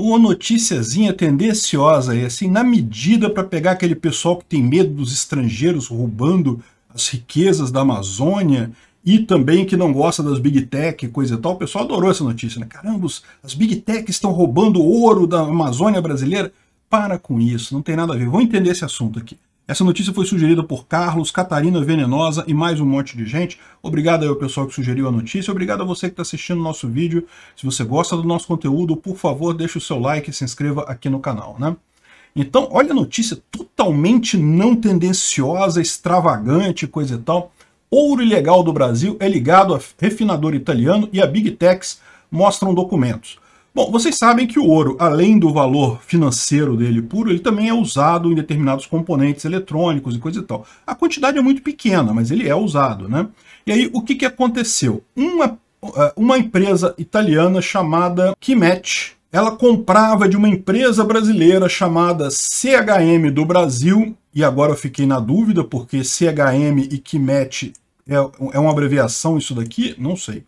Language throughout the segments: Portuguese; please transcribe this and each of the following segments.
uma noticiazinha tendenciosa aí, assim, na medida para pegar aquele pessoal que tem medo dos estrangeiros roubando as riquezas da Amazônia e também que não gosta das big tech e coisa e tal. O pessoal adorou essa notícia, né? Caramba, as big tech estão roubando ouro da Amazônia brasileira. Para com isso, não tem nada a ver. Vamos entender esse assunto aqui. Essa notícia foi sugerida por Carlos, Catarina Venenosa e mais um monte de gente. Obrigado ao pessoal que sugeriu a notícia, obrigado a você que está assistindo o nosso vídeo. Se você gosta do nosso conteúdo, por favor, deixe o seu like e se inscreva aqui no canal, né? Então, olha a notícia totalmente não tendenciosa, extravagante, coisa e tal. Ouro ilegal do Brasil é ligado a refinador italiano e a Big Techs mostram documentos. Bom, vocês sabem que o ouro, além do valor financeiro dele puro, ele também é usado em determinados componentes eletrônicos e coisa e tal. A quantidade é muito pequena, mas ele é usado, né? E aí, o que, que aconteceu? Uma, eh, uma empresa italiana chamada Kimet, ela comprava de uma empresa brasileira chamada CHM do Brasil, e agora eu fiquei na dúvida, porque CHM e Kimet é, é uma abreviação isso daqui? Não sei.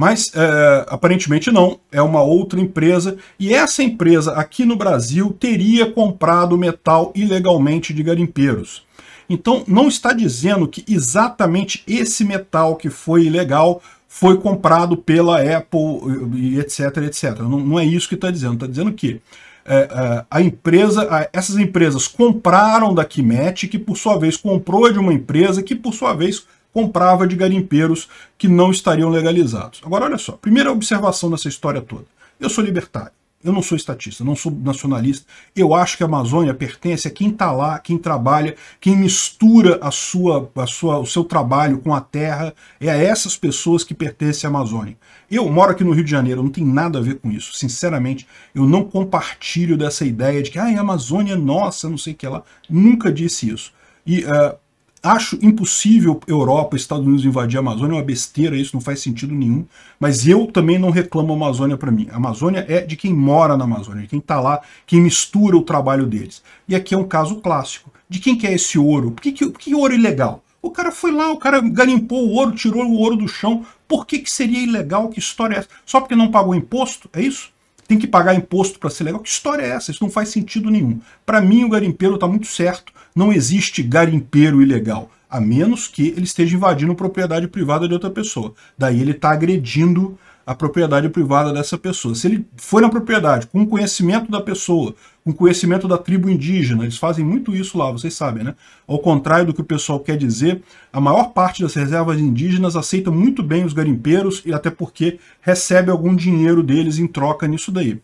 Mas é, aparentemente não, é uma outra empresa e essa empresa aqui no Brasil teria comprado metal ilegalmente de garimpeiros. Então não está dizendo que exatamente esse metal que foi ilegal foi comprado pela Apple etc, etc. Não, não, é isso que está dizendo, está dizendo que é, é a empresa, a, essas empresas compraram da Kimet, que por sua vez comprou de uma empresa que por sua vez comprava de garimpeiros que não estariam legalizados. Agora, olha só, primeira observação nessa história toda. Eu sou libertário, eu não sou estatista, não sou nacionalista. Eu acho que a Amazônia pertence a quem está lá, quem trabalha, quem mistura a sua, a sua, o seu trabalho com a terra. É a essas pessoas que pertence a Amazônia. Eu moro aqui no Rio de Janeiro, não tem nada a ver com isso. Sinceramente, eu não compartilho dessa ideia de que ah, a Amazônia é nossa, não sei o que lá. Nunca disse isso. E uh, Acho impossível Europa, Estados Unidos invadir a Amazônia, é uma besteira, isso não faz sentido nenhum. Mas eu também não reclamo a Amazônia para mim. A Amazônia é de quem mora na Amazônia, de quem está lá, quem mistura o trabalho deles. E aqui é um caso clássico. De quem que é esse ouro? Por que, que, que ouro ilegal? O cara foi lá, o cara garimpou o ouro, tirou o ouro do chão. Por que, que seria ilegal? Que história é essa? Só porque não pagou imposto? É isso? tem que pagar imposto para ser legal. Que história é essa? Isso não faz sentido nenhum. Para mim, o garimpeiro está muito certo. Não existe garimpeiro ilegal, a menos que ele esteja invadindo propriedade privada de outra pessoa. Daí ele está agredindo a propriedade privada dessa pessoa. Se ele foi na propriedade com conhecimento da pessoa, com conhecimento da tribo indígena, eles fazem muito isso lá, vocês sabem, né? Ao contrário do que o pessoal quer dizer, a maior parte das reservas indígenas aceita muito bem os garimpeiros e até porque recebe algum dinheiro deles em troca nisso daí.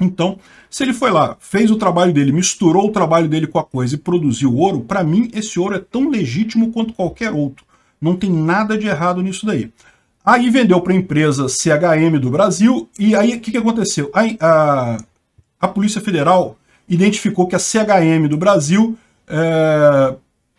Então, se ele foi lá, fez o trabalho dele, misturou o trabalho dele com a coisa e produziu ouro, para mim esse ouro é tão legítimo quanto qualquer outro. Não tem nada de errado nisso daí. Aí vendeu para a empresa CHM do Brasil, e aí o que, que, aconteceu? A, a, a, Polícia Federal identificou que a CHM do Brasil está é,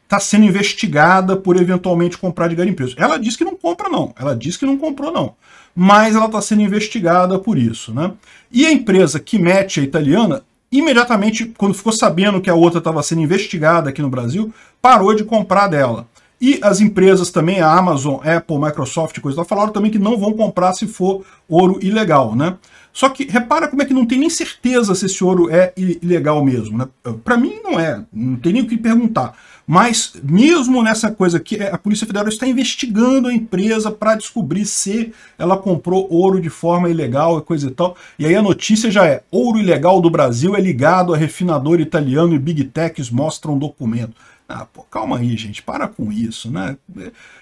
tá sendo investigada por eventualmente comprar de garimpeiros. Ela diz que não compra, não. Ela diz que não comprou, não. Mas ela está sendo investigada por isso. Né? E a empresa que mete a italiana imediatamente, quando ficou sabendo que a outra estava sendo investigada aqui no Brasil, parou de comprar dela. E as empresas também, a Amazon, Apple, Microsoft, coisa lá, falaram também que não vão comprar se for ouro ilegal, né? Só que repara como é que não tem nem certeza se esse ouro é ilegal mesmo, né? Para mim não é, não tem nem o que perguntar. Mas mesmo nessa coisa que é, a Polícia Federal está investigando a empresa para descobrir se ela comprou ouro de forma ilegal e coisa e tal. E aí a notícia já é: ouro ilegal do Brasil é ligado a refinador italiano e big techs mostram documento. Ah, pô, calma aí, gente, para com isso, né?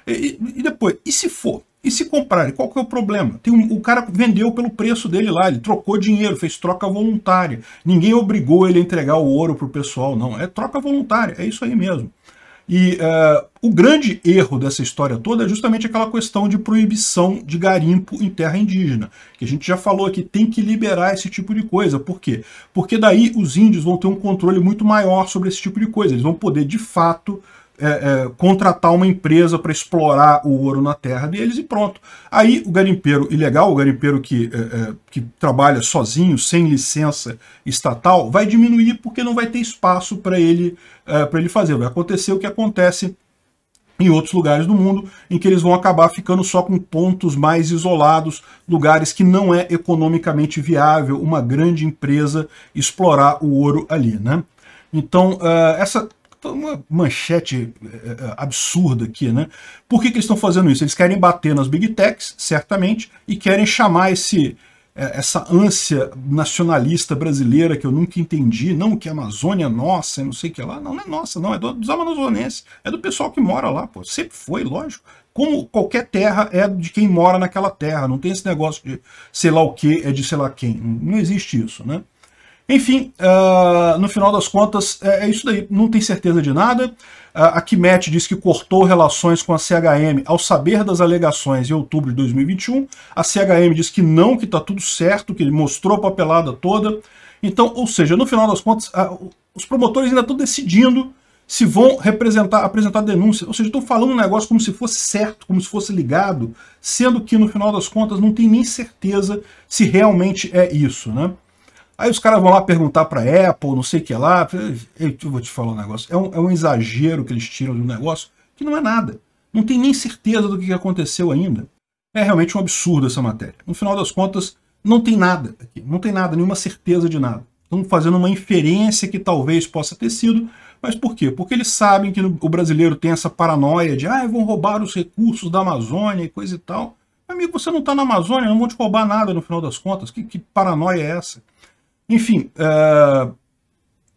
E, e depois, e se for? E se comprarem, qual que é o problema? Tem um, o cara vendeu pelo preço dele lá, ele trocou dinheiro, fez troca voluntária. Ninguém obrigou ele a entregar o ouro pro pessoal, não. É troca voluntária, é isso aí mesmo. E uh, o grande erro dessa história toda é justamente aquela questão de proibição de garimpo em terra indígena, que a gente já falou aqui, tem que liberar esse tipo de coisa. Por quê? Porque daí os índios vão ter um controle muito maior sobre esse tipo de coisa, eles vão poder de fato é, é, contratar uma empresa para explorar o ouro na terra deles e pronto. Aí o garimpeiro ilegal, o garimpeiro que, é, é que trabalha sozinho, sem licença estatal, vai diminuir porque não vai ter espaço para ele, é, para ele fazer. Vai acontecer o que acontece em outros lugares do mundo, em que eles vão acabar ficando só com pontos mais isolados, lugares que não é economicamente viável uma grande empresa explorar o ouro ali, né? Então, é, essa uma manchete eh, eh, absurda aqui, né? Por que, que eles estão fazendo isso? Eles querem bater nas big techs, certamente, e querem chamar esse, eh, essa ânsia nacionalista brasileira que eu nunca entendi, não que a é Amazônia é nossa, não sei o que lá, não, não é nossa, não, é do, dos amazonenses, é do pessoal que mora lá, pô, sempre foi, lógico, como qualquer terra é de quem mora naquela terra, não tem esse negócio de sei lá o que, é de sei lá quem, não existe isso, né? Enfim, uh, no final das contas, é, é, isso daí. Não tem certeza de nada. Uh, a Kimet diz que cortou relações com a CHM ao saber das alegações em outubro de 2021. A CHM diz que não, que está tudo certo, que ele mostrou a papelada toda. Então, ou seja, no final das contas, uh, os promotores ainda estão decidindo se vão representar, apresentar denúncia. Ou seja, estão falando um negócio como se fosse certo, como se fosse ligado, sendo que no final das contas não tem nem certeza se realmente é isso, né? Aí os caras vão lá perguntar para Apple, não sei o que lá. Eu, vou te falar um negócio. É um, é um exagero que eles tiram do negócio que não é nada. Não tem nem certeza do que aconteceu ainda. É realmente um absurdo essa matéria. No final das contas, não tem nada aqui. Não tem nada, nenhuma certeza de nada. Estão fazendo uma inferência que talvez possa ter sido, mas por quê? Porque eles sabem que o brasileiro tem essa paranoia de ah, vão roubar os recursos da Amazônia e coisa e tal. Amigo, você não está na Amazônia, não vão te roubar nada no final das contas. Que, que paranoia é essa? Enfim, uh,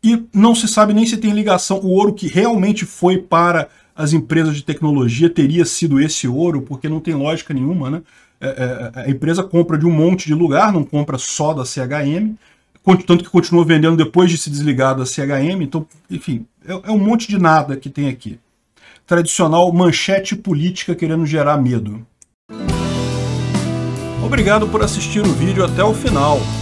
e não se sabe nem se tem ligação. O ouro que realmente foi para as empresas de tecnologia teria sido esse ouro, porque não tem lógica nenhuma, né? É, é, é, a empresa compra de um monte de lugar, não compra só da CHM, tanto que continuou vendendo depois de se desligar da CHM, então, enfim, é, um monte de nada que tem aqui. Tradicional manchete política querendo gerar medo. Obrigado por assistir o vídeo até o final.